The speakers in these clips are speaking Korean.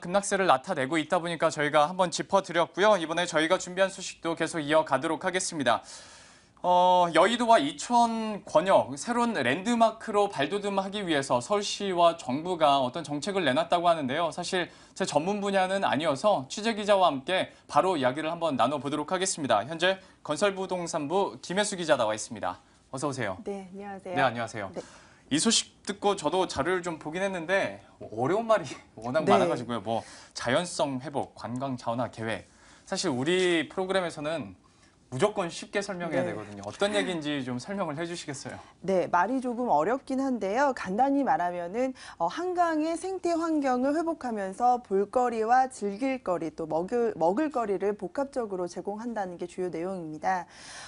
급락세를 나타내고 있다 보니까 저희가 한번 짚어드렸고요. 이번에 저희가 준비한 소식도 계속 이어가도록 하겠습니다. 어, 여의도와 이천 권역 새로운 랜드마크로 발돋움하기 위해서 서울시와 정부가 어떤 정책을 내놨다고 하는데요. 사실 제 전문 분야는 아니어서 취재 기자와 함께 바로 이야기를 한번 나눠보도록 하겠습니다. 현재 건설부동산부 김혜수 기자 나와 있습니다. 어서 오세요. 네, 안녕하세요. 네, 안녕하세요. 네. 이 소식 듣고 저도 자료를 좀 보긴 했는데 어려운 말이 워낙 네. 많아가지고요. 뭐 자연성 회복, 관광 자원화 계획. 사실 우리 프로그램에서는 무조건 쉽게 설명해야 네. 되거든요. 어떤 얘기인지 좀 설명을 해주시겠어요? 네, 말이 조금 어렵긴 한데요. 간단히 말하면은 어, 한강의 생태 환경을 회복하면서 볼거리와 즐길거리 또 먹을 먹을거리를 복합적으로 제공한다는 게 주요 내용입니다.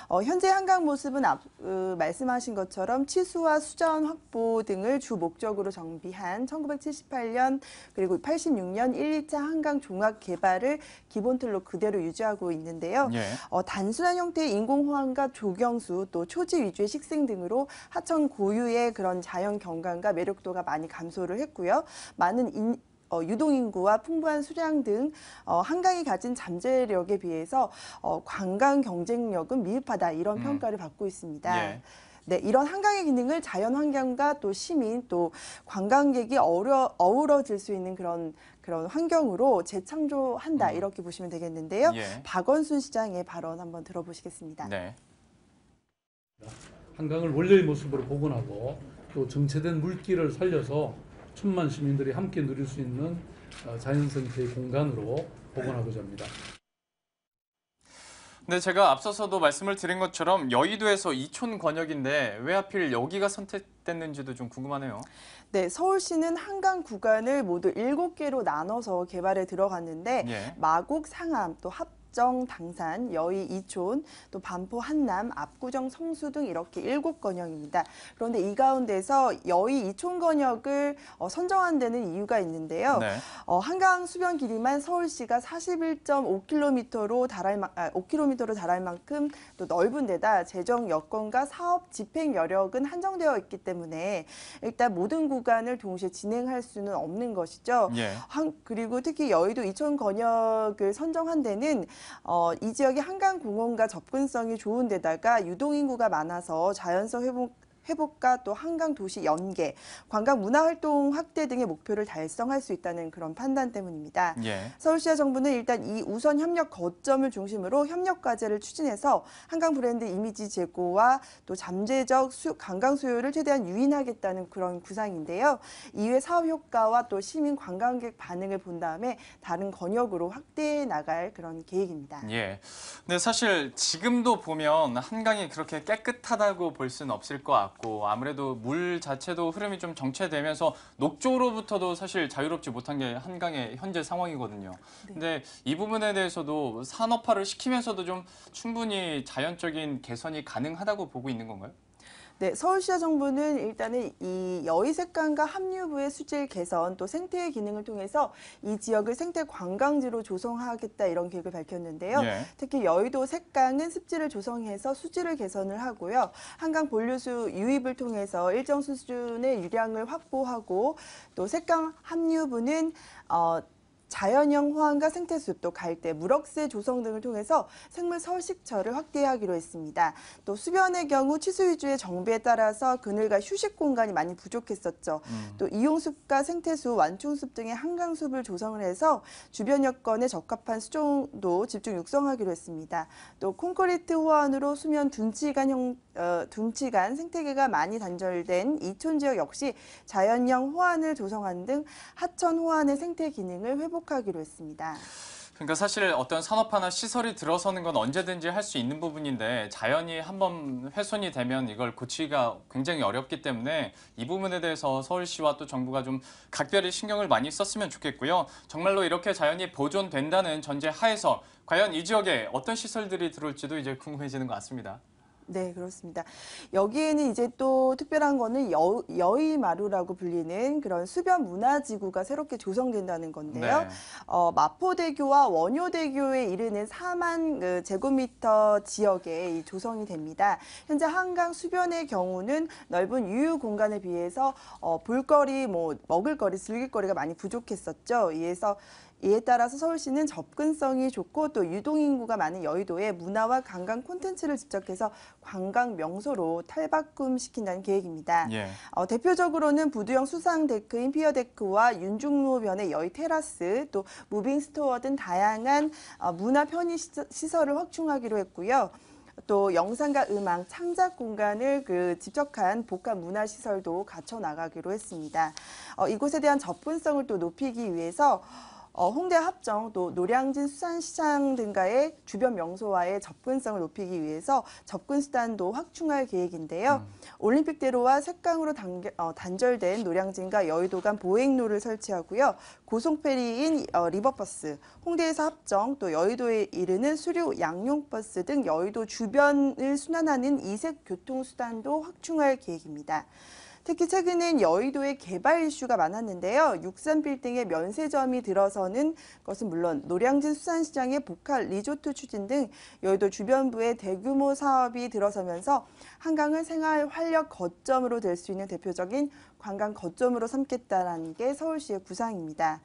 어, 현재 한강 모습은 앞, 으, 말씀하신 것처럼 치수와 수자원 확보 등을 주 목적으로 정비한 1978년 그리고 86년 1, 2차 한강 종합 개발을 기본틀로 그대로 유지하고 있는데요. 예. 어, 단순한 다양한 형태의 인공호황과 조경수 또 초지 위주의 식생 등으로 하천 고유의 그런 자연 경관과 매력도가 많이 감소를 했고요. 많은 인, 어, 유동인구와 풍부한 수량 등 어, 한강이 가진 잠재력에 비해서 어, 관광 경쟁력은 미흡하다 이런 음. 평가를 음. 받고 있습니다. 예. 네, 이런 한강의 기능을 자연 환경과 또 시민 또 관광객이 어우러, 어우러질 수 있는 그런 그런 환경으로 재창조한다 음. 이렇게 보시면 되겠는데요. 예. 박원순 시장의 발언 한번 들어보시겠습니다. 네. 한강을 원래의 모습으로 복원하고 또 정체된 물길을 살려서 천만 시민들이 함께 누릴 수 있는 어, 자연 생태의 공간으로 복원하고자 합니다. 네, 제가 앞서서도 말씀을 드린 것처럼 여의도에서 이촌 권역인데 왜 하필 여기가 선택됐는지도 좀 궁금하네요. 네, 서울시는 한강 구간을 모두 7개로 나눠서 개발에 들어갔는데 예. 마곡, 상암, 또합 박정, 당산, 여의, 이촌, 또 반포, 한남, 압구정, 성수 등 이렇게 일곱 건역입니다. 그런데 이 가운데서 여의, 이촌 건역을 어, 선정한 데는 이유가 있는데요. 네. 어, 한강 수변 길이만 서울시가 41.5km로 달할 아, 5km로 달할 만큼 또 넓은 데다 재정 여건과 사업 집행 여력은 한정되어 있기 때문에 일단 모든 구간을 동시에 진행할 수는 없는 것이죠. 예. 한, 그리고 특히 여의도 이촌 건역을 선정한 데는 어, 이 지역이 한강 공원과 접근성이 좋은 데다가 유동인구가 많아서 자연성 회복 회복과 또 한강 도시 연계, 관광 문화 활동 확대 등의 목표를 달성할 수 있다는 그런 판단 때문입니다. 예. 서울시와 정부는 일단 이 우선 협력 거점을 중심으로 협력 과제를 추진해서 한강 브랜드 이미지 제고와 또 잠재적 수, 관광 수요를 최대한 유인하겠다는 그런 구상인데요. 이외 사업 효과와 또 시민 관광객 반응을 본 다음에 다른 권역으로 확대해 나갈 그런 계획입니다. 예. 근데 사실 지금도 보면 한강이 그렇게 깨끗하다고 볼 수는 없을 것 같고 같고 아무래도 물 자체도 흐름이 좀 정체되면서 녹조로부터도 사실 자유롭지 못한 게 한강의 현재 상황이거든요. 네. 근데 이 부분에 대해서도 산업화를 시키면서도 좀 충분히 자연적인 개선이 가능하다고 보고 있는 건가요? 네, 서울시와 정부는 일단은 이 여의색강과 합류부의 수질 개선 또 생태의 기능을 통해서 이 지역을 생태 관광지로 조성하겠다 이런 계획을 밝혔는데요. 예. 특히 여의도 색강은 습지를 조성해서 수질을 개선을 하고요. 한강 본류수 유입을 통해서 일정 수준의 유량을 확보하고 또 색강 합류부는 어, 자연형 화환과 생태숲도 갈대, 물럭새 조성 등을 통해서 생물 서식처를 확대하기로 했습니다. 또 수변의 경우 치수 위주의 정비에 따라서 그늘과 휴식 공간이 많이 부족했었죠. 음. 또 이용숲과 생태숲, 완충숲 등의 한강숲을 조성을 해서 주변 여건에 적합한 수종도 집중 육성하기로 했습니다. 또 콘크리트 호환으로 수면 둔치간 형, 어, 둔치간 생태계가 많이 단절된 이촌 지역 역시 자연형 호환을 조성한 등 하천 호환의 생태 기능을 회복 회복하기로 했습니다. 그러니까 사실 어떤 산업화나 시설이 들어서는 건 언제든지 할 수 있는 부분인데 자연이 한번 훼손이 되면 이걸 고치기가 굉장히 어렵기 때문에 이 부분에 대해서 서울시와 또 정부가 좀 각별히 신경을 많이 썼으면 좋겠고요. 정말로 이렇게 자연이 보존된다는 전제 하에서 과연 이 지역에 어떤 시설들이 들어올지도 이제 궁금해지는 것 같습니다. 네, 그렇습니다. 여기에는 이제 또 특별한 거는 여, 여의마루라고 불리는 그런 수변 문화지구가 새롭게 조성된다는 건데요. 네. 어, 마포대교와 원효대교에 이르는 4만 그 제곱미터 지역에 이 조성이 됩니다. 현재 한강 수변의 경우는 넓은 유휴 공간에 비해서 어, 볼거리, 뭐 먹을거리, 즐길거리가 많이 부족했었죠. 이에서 이에 따라서 서울시는 접근성이 좋고 또 유동인구가 많은 여의도에 문화와 관광 콘텐츠를 집적해서 관광 명소로 탈바꿈시킨다는 계획입니다. 예. 어, 대표적으로는 부두형 수상 데크인 피어 데크와 윤중로변의 여의 테라스, 또 무빙 스토어 등 다양한 어, 문화 편의 시설을 확충하기로 했고요. 또 영상과 음악, 창작 공간을 그 집적한 복합 문화 시설도 갖춰 나가기로 했습니다. 어, 이곳에 대한 접근성을 또 높이기 위해서 어, 홍대 합정 또 노량진 수산시장 등과의 주변 명소와의 접근성을 높이기 위해서 접근 수단도 확충할 계획인데요. 음. 올림픽대로와 색강으로 단결, 어, 단절된 노량진과 여의도 간 보행로를 설치하고요. 고속페리인 어, 리버버스, 홍대에서 합정 또 여의도에 이르는 수류 양용버스 등 여의도 주변을 순환하는 이색 교통수단도 확충할 계획입니다. 특히 최근엔 여의도의 개발 이슈가 많았는데요. 63빌딩의 면세점이 들어서는 것은 물론 노량진 수산시장의 복합 리조트 추진 등 여의도 주변부의 대규모 사업이 들어서면서 한강을 생활 활력 거점으로 될 수 있는 대표적인 관광 거점으로 삼겠다는게 서울시의 구상입니다.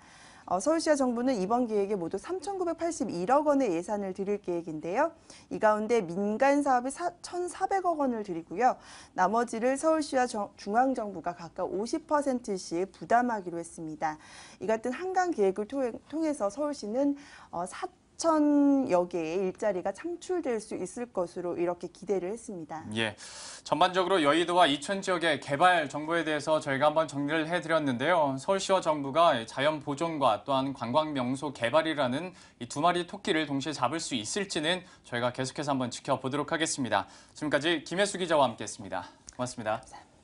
어, 서울시와 정부는 이번 계획에 모두 3,981억 원의 예산을 드릴 계획인데요. 이 가운데 민간 사업이 1,400억 원을 드리고요 나머지를 서울시와 정, 중앙정부가 각각 50%씩 부담하기로 했습니다. 이 같은 한강 계획을 통해, 서 서울시는 어, 4 6천여 개의 일자리가 창출될 수 있을 것으로 이렇게 기대를 했습니다. 예, 전반적으로 여의도와 이천 지역의 개발 정보에 대해서 저희가 한번 정리를 해드렸는데요. 서울시와 정부가 자연 보존과 또한 관광 명소 개발이라는 두 마리 토끼를 동시에 잡을 수 있을지는 저희가 계속해서 한번 지켜보도록 하겠습니다. 지금까지 김혜수 기자와 함께했습니다. 고맙습니다 감사합니다.